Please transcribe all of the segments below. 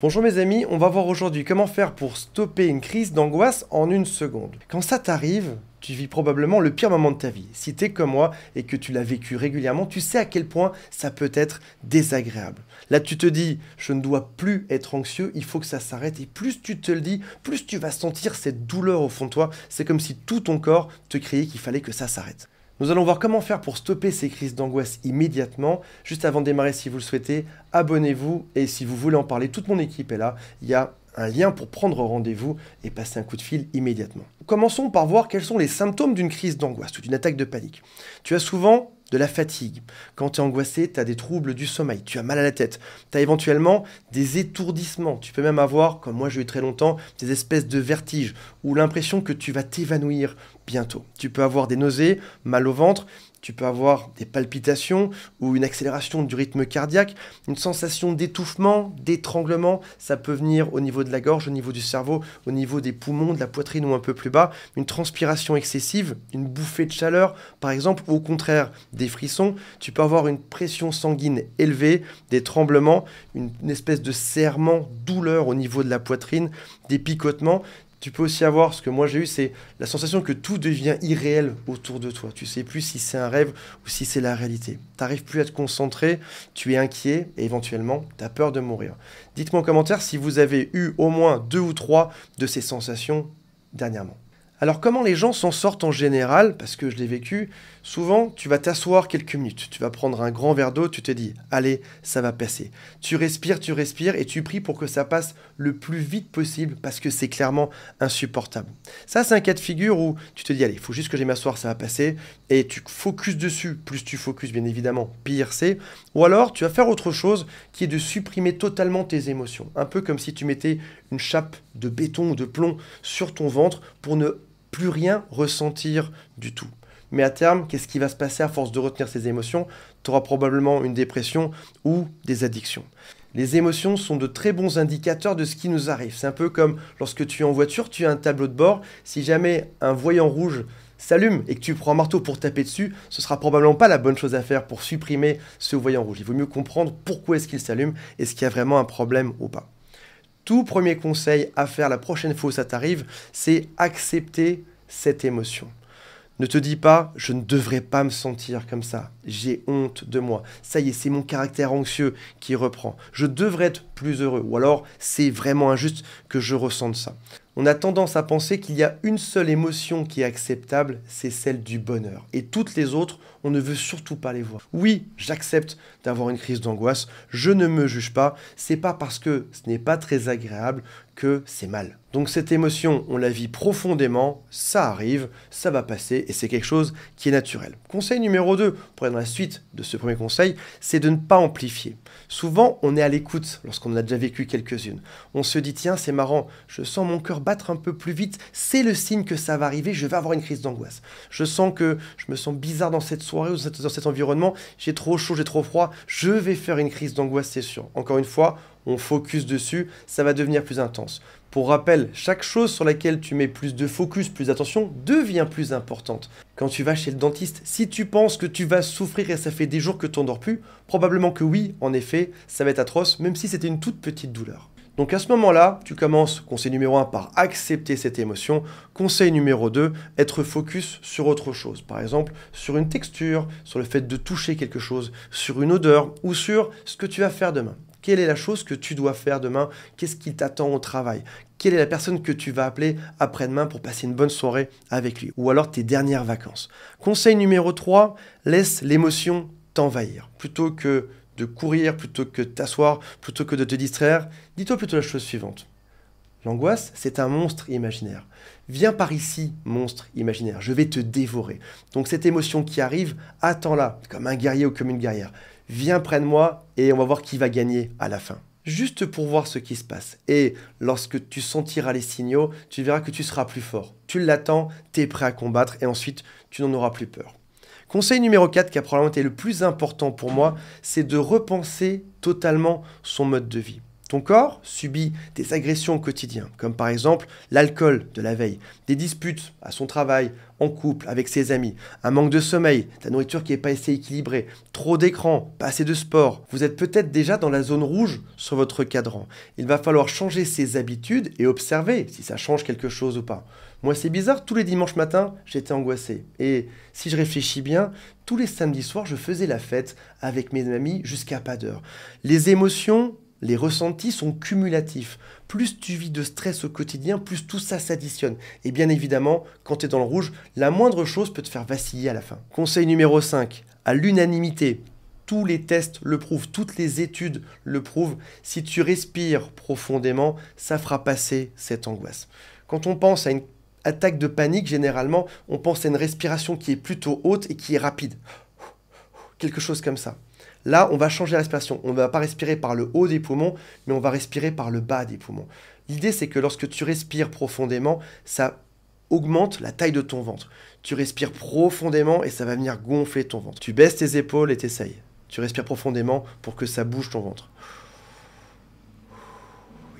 Bonjour mes amis, on va voir aujourd'hui comment faire pour stopper une crise d'angoisse en une seconde. Quand ça t'arrive, tu vis probablement le pire moment de ta vie. Si t'es comme moi et que tu l'as vécu régulièrement, tu sais à quel point ça peut être désagréable. Là, tu te dis, je ne dois plus être anxieux, il faut que ça s'arrête. Et plus tu te le dis, plus tu vas sentir cette douleur au fond de toi. C'est comme si tout ton corps te criait qu'il fallait que ça s'arrête. Nous allons voir comment faire pour stopper ces crises d'angoisse immédiatement. Juste avant de démarrer, si vous le souhaitez, abonnez-vous et si vous voulez en parler, toute mon équipe est là. Il y a un lien pour prendre rendez-vous et passer un coup de fil immédiatement. Commençons par voir quels sont les symptômes d'une crise d'angoisse ou d'une attaque de panique. Tu as souvent de la fatigue. Quand tu es angoissé, tu as des troubles du sommeil, tu as mal à la tête, tu as éventuellement des étourdissements, tu peux même avoir, comme moi j'ai eu très longtemps, des espèces de vertiges ou l'impression que tu vas t'évanouir, bientôt. Tu peux avoir des nausées, mal au ventre, tu peux avoir des palpitations ou une accélération du rythme cardiaque, une sensation d'étouffement, d'étranglement, ça peut venir au niveau de la gorge, au niveau du cerveau, au niveau des poumons, de la poitrine ou un peu plus bas, une transpiration excessive, une bouffée de chaleur par exemple, ou au contraire des frissons, tu peux avoir une pression sanguine élevée, des tremblements, une, une espèce de serrement, douleur au niveau de la poitrine, des picotements, tu peux aussi avoir ce que moi j'ai eu, c'est la sensation que tout devient irréel autour de toi. Tu sais plus si c'est un rêve ou si c'est la réalité. n'arrives plus à te concentrer, tu es inquiet et éventuellement tu as peur de mourir. Dites-moi en commentaire si vous avez eu au moins deux ou trois de ces sensations dernièrement. Alors comment les gens s'en sortent en général, parce que je l'ai vécu, souvent tu vas t'asseoir quelques minutes, tu vas prendre un grand verre d'eau, tu te dis, allez, ça va passer. Tu respires, tu respires et tu pries pour que ça passe le plus vite possible, parce que c'est clairement insupportable. Ça c'est un cas de figure où tu te dis, allez, il faut juste que j'aille m'asseoir, ça va passer, et tu focuses dessus, plus tu focuses bien évidemment, pire c'est. Ou alors tu vas faire autre chose qui est de supprimer totalement tes émotions, un peu comme si tu mettais une chape de béton ou de plomb sur ton ventre pour ne plus rien ressentir du tout. Mais à terme, qu'est-ce qui va se passer à force de retenir ces émotions Tu auras probablement une dépression ou des addictions. Les émotions sont de très bons indicateurs de ce qui nous arrive. C'est un peu comme lorsque tu es en voiture, tu as un tableau de bord. Si jamais un voyant rouge s'allume et que tu prends un marteau pour taper dessus, ce sera probablement pas la bonne chose à faire pour supprimer ce voyant rouge. Il vaut mieux comprendre pourquoi est-ce qu'il s'allume, est-ce qu'il y a vraiment un problème ou pas tout premier conseil à faire la prochaine fois où ça t'arrive, c'est accepter cette émotion. Ne te dis pas, je ne devrais pas me sentir comme ça. J'ai honte de moi. Ça y est, c'est mon caractère anxieux qui reprend. Je devrais être plus heureux. Ou alors, c'est vraiment injuste que je ressente ça. On a tendance à penser qu'il y a une seule émotion qui est acceptable, c'est celle du bonheur. Et toutes les autres, on ne veut surtout pas les voir. Oui, j'accepte d'avoir une crise d'angoisse, je ne me juge pas, c'est pas parce que ce n'est pas très agréable que c'est mal. Donc cette émotion, on la vit profondément, ça arrive, ça va passer et c'est quelque chose qui est naturel. Conseil numéro 2, pour être dans la suite de ce premier conseil, c'est de ne pas amplifier. Souvent, on est à l'écoute lorsqu'on on en a déjà vécu quelques-unes. On se dit, tiens, c'est marrant, je sens mon cœur battre un peu plus vite, c'est le signe que ça va arriver, je vais avoir une crise d'angoisse. Je sens que je me sens bizarre dans cette soirée ou dans cet environnement, j'ai trop chaud, j'ai trop froid, je vais faire une crise d'angoisse, c'est sûr. Encore une fois, on focus dessus, ça va devenir plus intense. Pour rappel, chaque chose sur laquelle tu mets plus de focus, plus d'attention, devient plus importante. Quand tu vas chez le dentiste, si tu penses que tu vas souffrir et ça fait des jours que tu n'endors plus, probablement que oui, en effet, ça va être atroce, même si c'était une toute petite douleur. Donc à ce moment-là, tu commences, conseil numéro 1, par accepter cette émotion. Conseil numéro 2, être focus sur autre chose. Par exemple, sur une texture, sur le fait de toucher quelque chose, sur une odeur ou sur ce que tu vas faire demain. Quelle est la chose que tu dois faire demain Qu'est-ce qui t'attend au travail Quelle est la personne que tu vas appeler après-demain pour passer une bonne soirée avec lui Ou alors tes dernières vacances. Conseil numéro 3, laisse l'émotion t'envahir. Plutôt que de courir, plutôt que de t'asseoir, plutôt que de te distraire, dis-toi plutôt la chose suivante. L'angoisse, c'est un monstre imaginaire. Viens par ici, monstre imaginaire, je vais te dévorer. Donc cette émotion qui arrive, attends-la, comme un guerrier ou comme une guerrière viens près de moi et on va voir qui va gagner à la fin. Juste pour voir ce qui se passe. Et lorsque tu sentiras les signaux, tu verras que tu seras plus fort. Tu l'attends, tu es prêt à combattre et ensuite tu n'en auras plus peur. Conseil numéro 4 qui a probablement été le plus important pour moi, c'est de repenser totalement son mode de vie. Ton corps subit des agressions au quotidien, comme par exemple l'alcool de la veille, des disputes à son travail, en couple, avec ses amis, un manque de sommeil, ta nourriture qui n'est pas assez équilibrée, trop d'écran, pas assez de sport. Vous êtes peut-être déjà dans la zone rouge sur votre cadran. Il va falloir changer ses habitudes et observer si ça change quelque chose ou pas. Moi, c'est bizarre, tous les dimanches matin, j'étais angoissé. Et si je réfléchis bien, tous les samedis soirs, je faisais la fête avec mes amis jusqu'à pas d'heure. Les émotions les ressentis sont cumulatifs. Plus tu vis de stress au quotidien, plus tout ça s'additionne. Et bien évidemment, quand tu es dans le rouge, la moindre chose peut te faire vaciller à la fin. Conseil numéro 5, à l'unanimité, tous les tests le prouvent, toutes les études le prouvent, si tu respires profondément, ça fera passer cette angoisse. Quand on pense à une attaque de panique, généralement, on pense à une respiration qui est plutôt haute et qui est rapide. Quelque chose comme ça. Là, on va changer la respiration. On ne va pas respirer par le haut des poumons, mais on va respirer par le bas des poumons. L'idée, c'est que lorsque tu respires profondément, ça augmente la taille de ton ventre. Tu respires profondément et ça va venir gonfler ton ventre. Tu baisses tes épaules et t'essayes. Tu respires profondément pour que ça bouge ton ventre.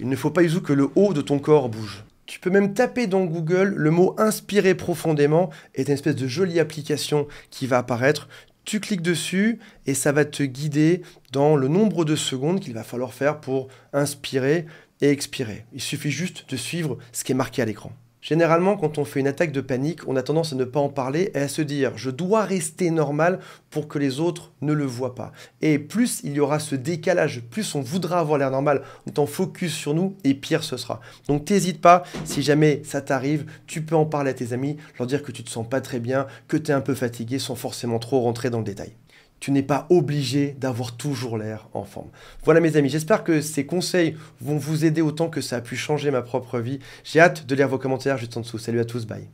Il ne faut pas Yuzu, que le haut de ton corps bouge. Tu peux même taper dans Google le mot inspirer profondément est une espèce de jolie application qui va apparaître tu cliques dessus et ça va te guider dans le nombre de secondes qu'il va falloir faire pour inspirer et expirer. Il suffit juste de suivre ce qui est marqué à l'écran. Généralement, quand on fait une attaque de panique, on a tendance à ne pas en parler et à se dire je dois rester normal pour que les autres ne le voient pas. Et plus il y aura ce décalage, plus on voudra avoir l'air normal on t'en focus sur nous et pire ce sera. Donc t'hésites pas, si jamais ça t'arrive, tu peux en parler à tes amis, leur dire que tu te sens pas très bien, que tu es un peu fatigué sans forcément trop rentrer dans le détail tu n'es pas obligé d'avoir toujours l'air en forme. Voilà mes amis, j'espère que ces conseils vont vous aider autant que ça a pu changer ma propre vie. J'ai hâte de lire vos commentaires juste en dessous. Salut à tous, bye.